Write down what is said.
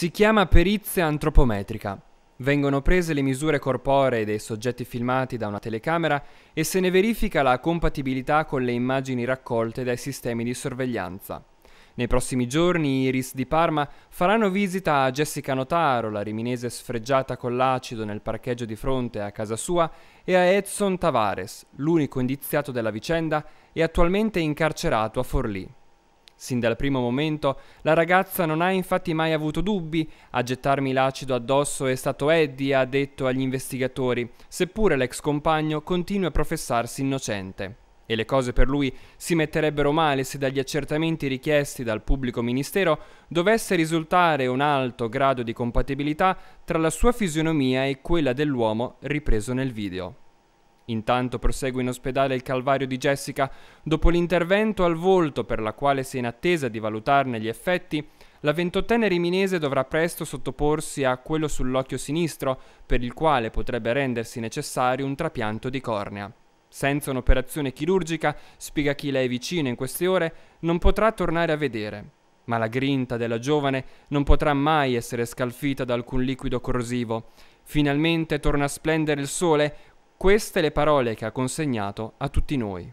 Si chiama perizia antropometrica. Vengono prese le misure corporee dei soggetti filmati da una telecamera e se ne verifica la compatibilità con le immagini raccolte dai sistemi di sorveglianza. Nei prossimi giorni i RIS di Parma faranno visita a Jessica Notaro, la riminese sfregiata con l'acido nel parcheggio di fronte a casa sua, e a Edson Tavares, l'unico indiziato della vicenda e attualmente incarcerato a Forlì. Sin dal primo momento, la ragazza non ha infatti mai avuto dubbi, a gettarmi l'acido addosso è stato Eddie, ha detto agli investigatori, seppure l'ex compagno continua a professarsi innocente. E le cose per lui si metterebbero male se dagli accertamenti richiesti dal pubblico ministero dovesse risultare un alto grado di compatibilità tra la sua fisionomia e quella dell'uomo ripreso nel video. Intanto prosegue in ospedale il calvario di Jessica. Dopo l'intervento al volto, per la quale si è in attesa di valutarne gli effetti, la ventottenne riminese dovrà presto sottoporsi a quello sull'occhio sinistro, per il quale potrebbe rendersi necessario un trapianto di cornea. Senza un'operazione chirurgica, spiega chi le è vicino in queste ore, non potrà tornare a vedere. Ma la grinta della giovane non potrà mai essere scalfita da alcun liquido corrosivo. Finalmente torna a splendere il sole, queste le parole che ha consegnato a tutti noi.